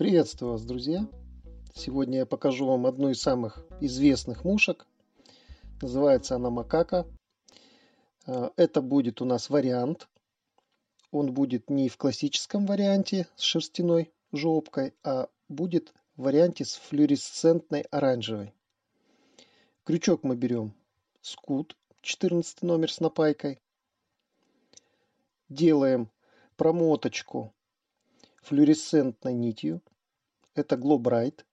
Приветствую вас, друзья! Сегодня я покажу вам одну из самых известных мушек. Называется она макака. А, это будет у нас вариант. Он будет не в классическом варианте с шерстяной жопкой, а будет в варианте с флюоресцентной оранжевой. Крючок мы берем скут 14 номер с напайкой. Делаем промоточку флюоресцентной нитью это Glowbright.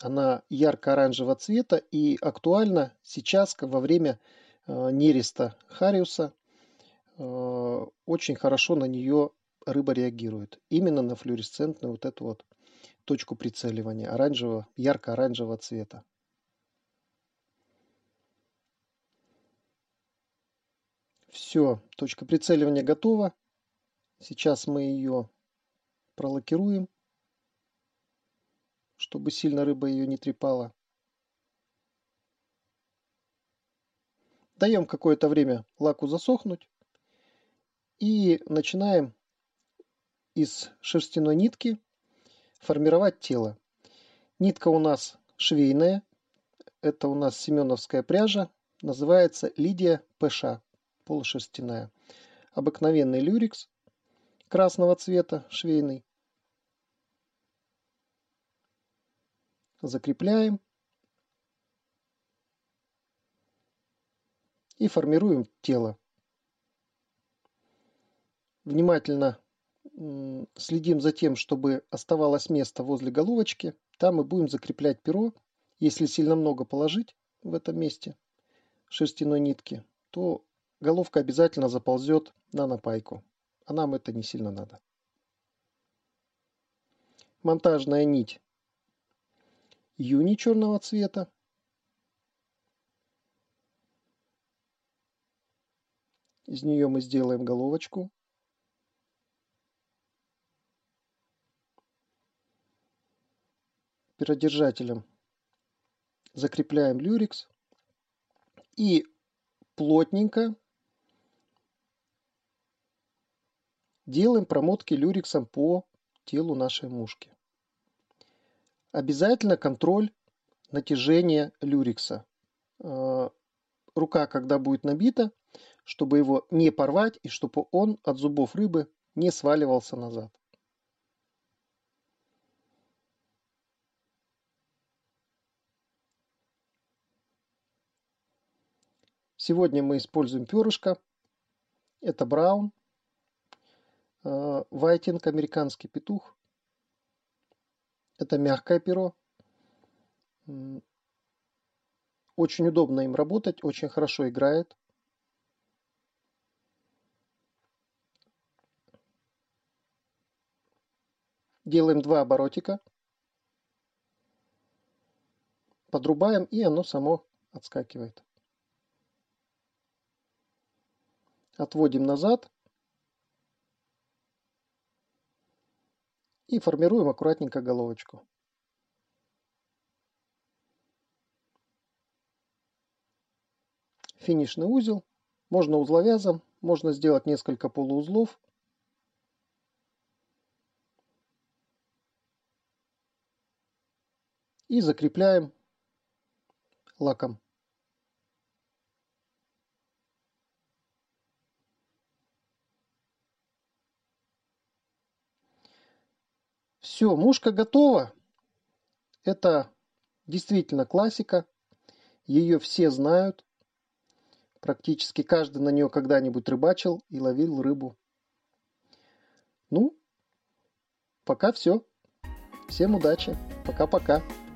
Она ярко-оранжевого цвета и актуальна сейчас во время э, нереста Хариуса. Э, очень хорошо на нее рыба реагирует. Именно на флюоресцентную вот эту вот точку прицеливания оранжевого, ярко-оранжевого цвета. Все, точка прицеливания готова. Сейчас мы ее пролакируем чтобы сильно рыба ее не трепала. Даем какое-то время лаку засохнуть и начинаем из шерстяной нитки формировать тело. Нитка у нас швейная, это у нас семеновская пряжа, называется Лидия ПШ, полушерстяная. Обыкновенный люрикс красного цвета, швейный. закрепляем и формируем тело. Внимательно следим за тем, чтобы оставалось место возле головочки. Там мы будем закреплять перо. Если сильно много положить в этом месте шерстяной нитки, то головка обязательно заползет на напайку. А нам это не сильно надо. Монтажная нить юни черного цвета. Из нее мы сделаем головочку. Перодержателем закрепляем люрикс и плотненько делаем промотки люриксом по телу нашей мушки. Обязательно контроль натяжения люрикса. Э, рука, когда будет набита, чтобы его не порвать и чтобы он от зубов рыбы не сваливался назад. Сегодня мы используем перышко. Это браун. Э, Вайтинг, американский петух. Это мягкое перо. Очень удобно им работать, очень хорошо играет. Делаем два оборотика. Подрубаем, и оно само отскакивает. Отводим назад. и формируем аккуратненько головочку. Финишный узел. Можно узловязом, можно сделать несколько полуузлов. И закрепляем лаком. Все, мушка готова. Это действительно классика. Ее все знают. Практически каждый на нее когда-нибудь рыбачил и ловил рыбу. Ну, пока все. Всем удачи. Пока-пока.